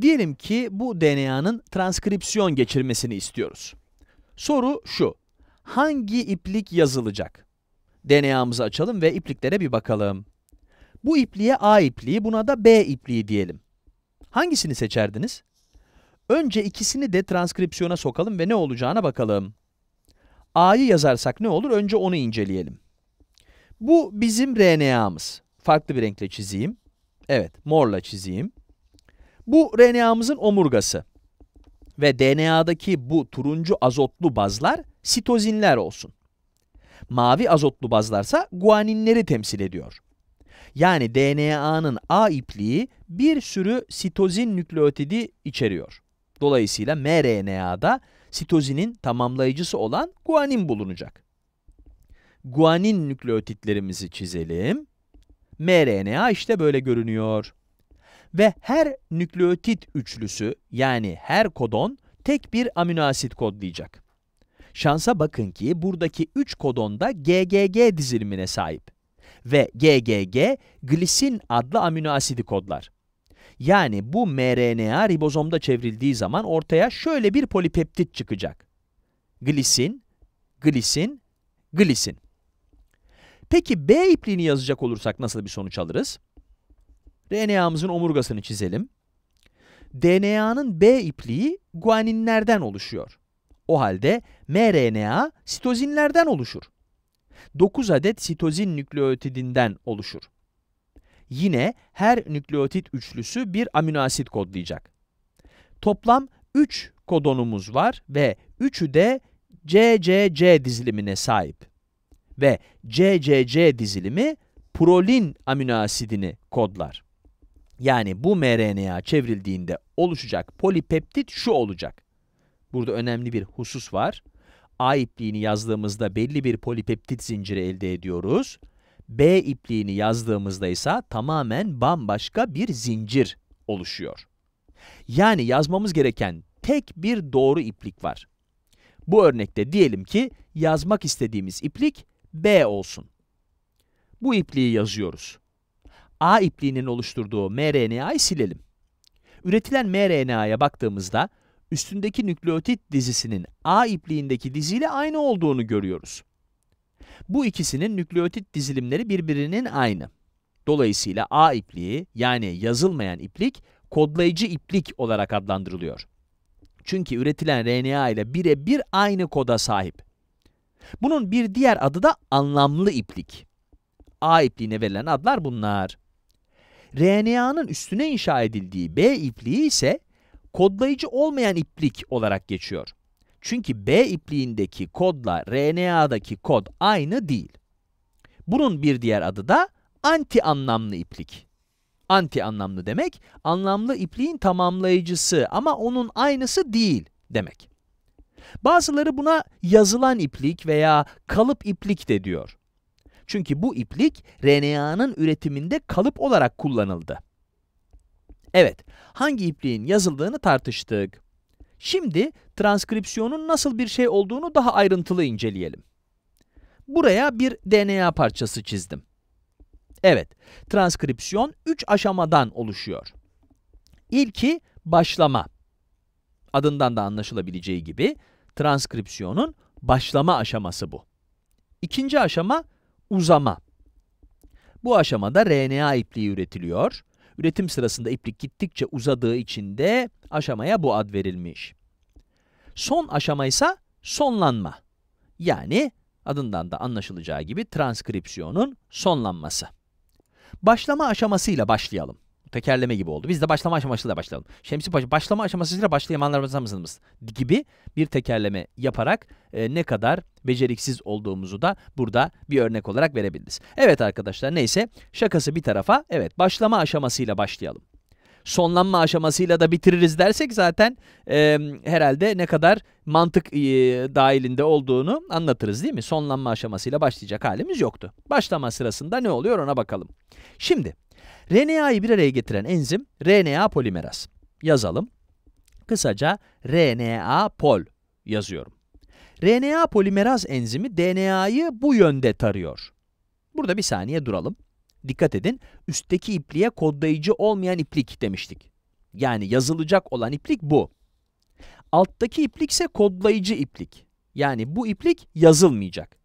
Diyelim ki bu DNA'nın transkripsiyon geçirmesini istiyoruz. Soru şu, hangi iplik yazılacak? DNA'mızı açalım ve ipliklere bir bakalım. Bu ipliğe A ipliği, buna da B ipliği diyelim. Hangisini seçerdiniz? Önce ikisini de transkripsiyona sokalım ve ne olacağına bakalım. A'yı yazarsak ne olur? Önce onu inceleyelim. Bu bizim RNA'mız. Farklı bir renkle çizeyim. Evet, morla çizeyim. Bu RNA'mızın omurgası ve DNA'daki bu turuncu azotlu bazlar sitozinler olsun. Mavi azotlu bazlarsa guaninleri temsil ediyor. Yani DNA'nın A ipliği bir sürü sitozin nükleotidi içeriyor. Dolayısıyla mRNA'da sitozinin tamamlayıcısı olan guanin bulunacak. Guanin nükleotitlerimizi çizelim. mRNA işte böyle görünüyor ve her nükleotit üçlüsü yani her kodon tek bir aminoasit kodlayacak. Şansa bakın ki buradaki 3 kodon da GGG dizilimine sahip ve GGG glisin adlı aminoasidi kodlar. Yani bu mRNA ribozomda çevrildiği zaman ortaya şöyle bir polipeptit çıkacak. Glisin, glisin, glisin. Peki B ipliğini yazacak olursak nasıl bir sonuç alırız? RNA'mızın omurgasını çizelim. DNA'nın B ipliği guaninlerden oluşuyor. O halde mRNA sitozinlerden oluşur. 9 adet sitozin nükleotidinden oluşur. Yine her nükleotit üçlüsü bir amino asit kodlayacak. Toplam 3 kodonumuz var ve üçü de CCC dizilimine sahip. Ve CCC dizilimi prolin amino asidini kodlar. Yani bu mRNA çevrildiğinde oluşacak polipeptit şu olacak. Burada önemli bir husus var. A ipliğini yazdığımızda belli bir polipeptit zinciri elde ediyoruz. B ipliğini yazdığımızda ise tamamen bambaşka bir zincir oluşuyor. Yani yazmamız gereken tek bir doğru iplik var. Bu örnekte diyelim ki yazmak istediğimiz iplik B olsun. Bu ipliği yazıyoruz. A ipliğinin oluşturduğu mRNA'yı silelim. Üretilen mRNA'ya baktığımızda üstündeki nükleotit dizisinin A ipliğindeki diziyle aynı olduğunu görüyoruz. Bu ikisinin nükleotit dizilimleri birbirinin aynı. Dolayısıyla A ipliği yani yazılmayan iplik kodlayıcı iplik olarak adlandırılıyor. Çünkü üretilen RNA ile birebir aynı koda sahip. Bunun bir diğer adı da anlamlı iplik. A ipliğine verilen adlar bunlar. RNA'nın üstüne inşa edildiği B ipliği ise kodlayıcı olmayan iplik olarak geçiyor. Çünkü B ipliğindeki kodla RNA'daki kod aynı değil. Bunun bir diğer adı da anti anlamlı iplik. Anti anlamlı demek, anlamlı ipliğin tamamlayıcısı ama onun aynısı değil demek. Bazıları buna yazılan iplik veya kalıp iplik de diyor. Çünkü bu iplik RNA'nın üretiminde kalıp olarak kullanıldı. Evet, hangi ipliğin yazıldığını tartıştık. Şimdi transkripsiyonun nasıl bir şey olduğunu daha ayrıntılı inceleyelim. Buraya bir DNA parçası çizdim. Evet, transkripsiyon 3 aşamadan oluşuyor. İlki başlama. Adından da anlaşılabileceği gibi transkripsiyonun başlama aşaması bu. İkinci aşama Uzama. Bu aşamada RNA ipliği üretiliyor. Üretim sırasında iplik gittikçe uzadığı için de aşamaya bu ad verilmiş. Son aşama ise sonlanma. Yani adından da anlaşılacağı gibi transkripsiyonun sonlanması. Başlama aşamasıyla başlayalım tekerleme gibi oldu. Biz de başlama aşamasıyla başlayalım. Şemsi Paşa başlama aşamasıyla başlayamayanlar mısınız gibi bir tekerleme yaparak e, ne kadar beceriksiz olduğumuzu da burada bir örnek olarak verebiliriz. Evet arkadaşlar neyse şakası bir tarafa evet başlama aşamasıyla başlayalım sonlanma aşamasıyla da bitiririz dersek zaten e, herhalde ne kadar mantık e, dahilinde olduğunu anlatırız değil mi? Sonlanma aşamasıyla başlayacak halimiz yoktu. Başlama sırasında ne oluyor ona bakalım. Şimdi RNA'yı bir araya getiren enzim RNA polimeraz. Yazalım. Kısaca RNA pol yazıyorum. RNA polimeraz enzimi DNA'yı bu yönde tarıyor. Burada bir saniye duralım. Dikkat edin, üstteki ipliğe kodlayıcı olmayan iplik demiştik. Yani yazılacak olan iplik bu. Alttaki iplik ise kodlayıcı iplik. Yani bu iplik yazılmayacak.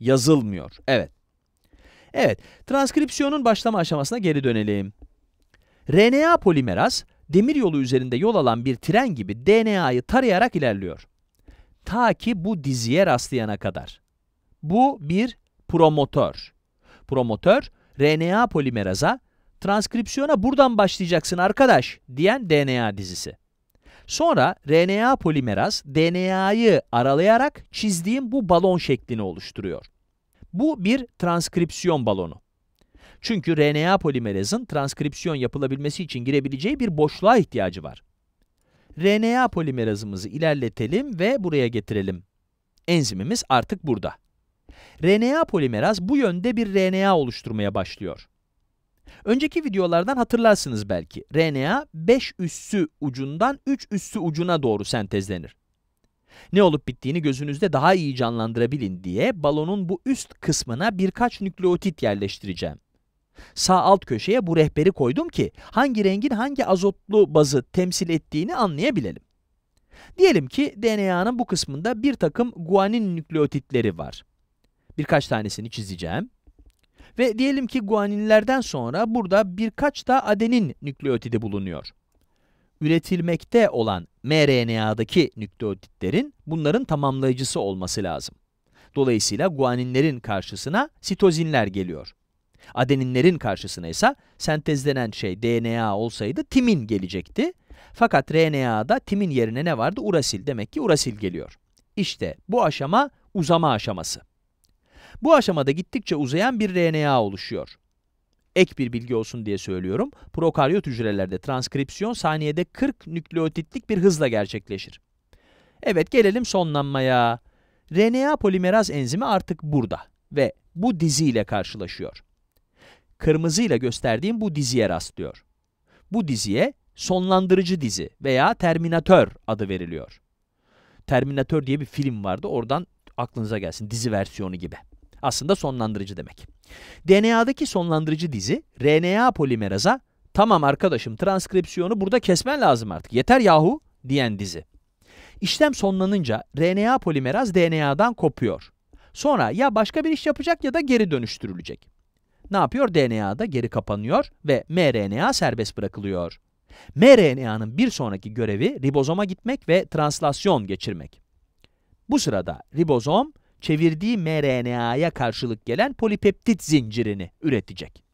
Yazılmıyor, evet. Evet, transkripsiyonun başlama aşamasına geri dönelim. RNA polimeraz, demir yolu üzerinde yol alan bir tren gibi DNA'yı tarayarak ilerliyor. Ta ki bu diziye rastlayana kadar. Bu bir promotör. Promotör, RNA polimeraza, transkripsiyona buradan başlayacaksın arkadaş diyen DNA dizisi. Sonra RNA polimeraz, DNA'yı aralayarak çizdiğim bu balon şeklini oluşturuyor. Bu bir transkripsiyon balonu. Çünkü RNA polimerazın transkripsiyon yapılabilmesi için girebileceği bir boşluğa ihtiyacı var. RNA polimerazımızı ilerletelim ve buraya getirelim. Enzimimiz artık burada. RNA polimeraz bu yönde bir RNA oluşturmaya başlıyor. Önceki videolardan hatırlarsınız belki. RNA 5 üssü ucundan 3 üssü ucuna doğru sentezlenir. Ne olup bittiğini gözünüzde daha iyi canlandırabilin diye balonun bu üst kısmına birkaç nükleotit yerleştireceğim. Sağ alt köşeye bu rehberi koydum ki hangi rengin hangi azotlu bazı temsil ettiğini anlayabilelim. Diyelim ki DNA'nın bu kısmında bir takım guanin nükleotitleri var. Birkaç tanesini çizeceğim. Ve diyelim ki guaninlerden sonra burada birkaç da adenin nükleotidi bulunuyor üretilmekte olan mRNA'daki nükleotitlerin bunların tamamlayıcısı olması lazım. Dolayısıyla guaninlerin karşısına sitozinler geliyor. Adeninlerin karşısına ise sentezlenen şey DNA olsaydı timin gelecekti. Fakat RNA'da timin yerine ne vardı? Urasil. Demek ki urasil geliyor. İşte bu aşama uzama aşaması. Bu aşamada gittikçe uzayan bir RNA oluşuyor ek bir bilgi olsun diye söylüyorum. Prokaryot hücrelerde transkripsiyon saniyede 40 nükleotitlik bir hızla gerçekleşir. Evet gelelim sonlanmaya. RNA polimeraz enzimi artık burada ve bu diziyle karşılaşıyor. Kırmızı ile gösterdiğim bu diziye rastlıyor. Bu diziye sonlandırıcı dizi veya terminatör adı veriliyor. Terminatör diye bir film vardı oradan aklınıza gelsin dizi versiyonu gibi aslında sonlandırıcı demek. DNA'daki sonlandırıcı dizi RNA polimeraza tamam arkadaşım transkripsiyonu burada kesmen lazım artık yeter yahu diyen dizi. İşlem sonlanınca RNA polimeraz DNA'dan kopuyor. Sonra ya başka bir iş yapacak ya da geri dönüştürülecek. Ne yapıyor? DNA'da geri kapanıyor ve mRNA serbest bırakılıyor. mRNA'nın bir sonraki görevi ribozoma gitmek ve translasyon geçirmek. Bu sırada ribozom çevirdiği mRNA'ya karşılık gelen polipeptit zincirini üretecek.